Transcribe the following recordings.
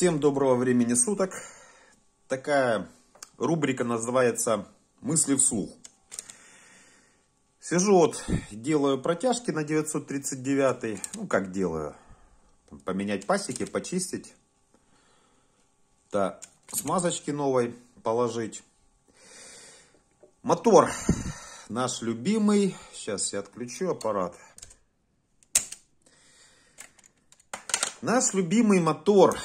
Всем доброго времени суток. Такая рубрика называется «Мысли вслух». Сижу вот, делаю протяжки на 939. Ну, как делаю? Поменять пасеки, почистить. Да, смазочки новой положить. Мотор наш любимый. Сейчас я отключу аппарат. Наш любимый мотор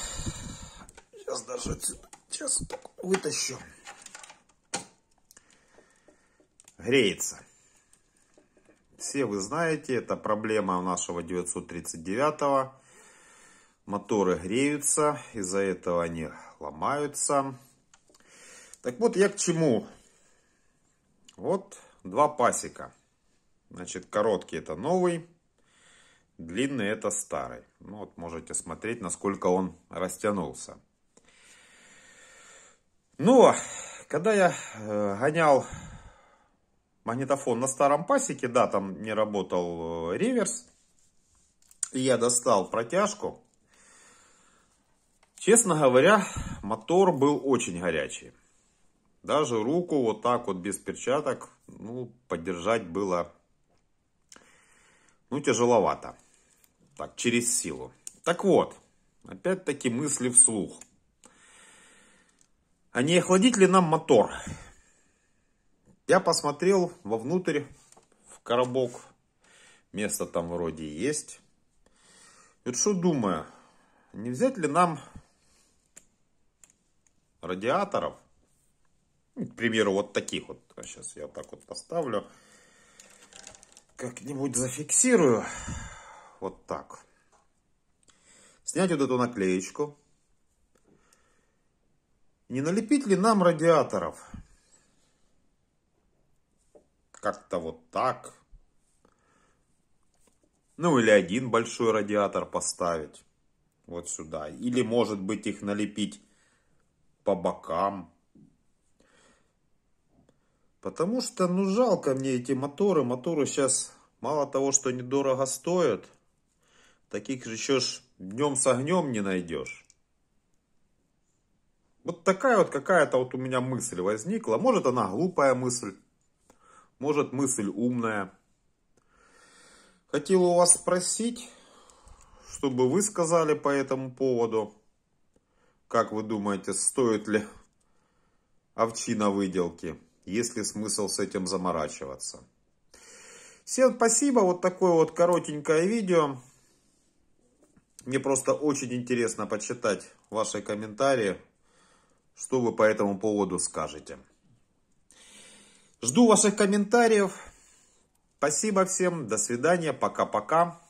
сейчас даже отсюда, сейчас вытащу. Греется. Все вы знаете, это проблема нашего 939-го. Моторы греются, из-за этого они ломаются. Так вот, я к чему? Вот два пасека. Значит, короткий это новый, длинный это старый. Ну вот можете смотреть, насколько он растянулся. Но ну, когда я э, гонял магнитофон на старом пасеке, да, там не работал э, реверс, и я достал протяжку, честно говоря, мотор был очень горячий. Даже руку вот так вот без перчаток, ну, поддержать было, ну, тяжеловато. Так, через силу. Так вот, опять-таки мысли вслух. А не охладить ли нам мотор? Я посмотрел вовнутрь, в коробок. Место там вроде есть. вот что думаю, не взять ли нам радиаторов? Ну, к примеру, вот таких вот. Сейчас а я так вот поставлю. Как-нибудь зафиксирую. Вот так. Снять вот эту наклеечку. Не налепить ли нам радиаторов? Как-то вот так. Ну или один большой радиатор поставить вот сюда. Или может быть их налепить по бокам. Потому что, ну, жалко мне эти моторы. Моторы сейчас мало того, что недорого стоят, таких же еще ж днем с огнем не найдешь. Вот такая вот какая-то вот у меня мысль возникла. Может она глупая мысль, может мысль умная. Хотел у вас спросить, чтобы вы сказали по этому поводу. Как вы думаете, стоит ли овчина выделки? Есть ли смысл с этим заморачиваться? Всем спасибо, вот такое вот коротенькое видео. Мне просто очень интересно почитать ваши комментарии что вы по этому поводу скажете. Жду ваших комментариев. Спасибо всем. До свидания. Пока-пока.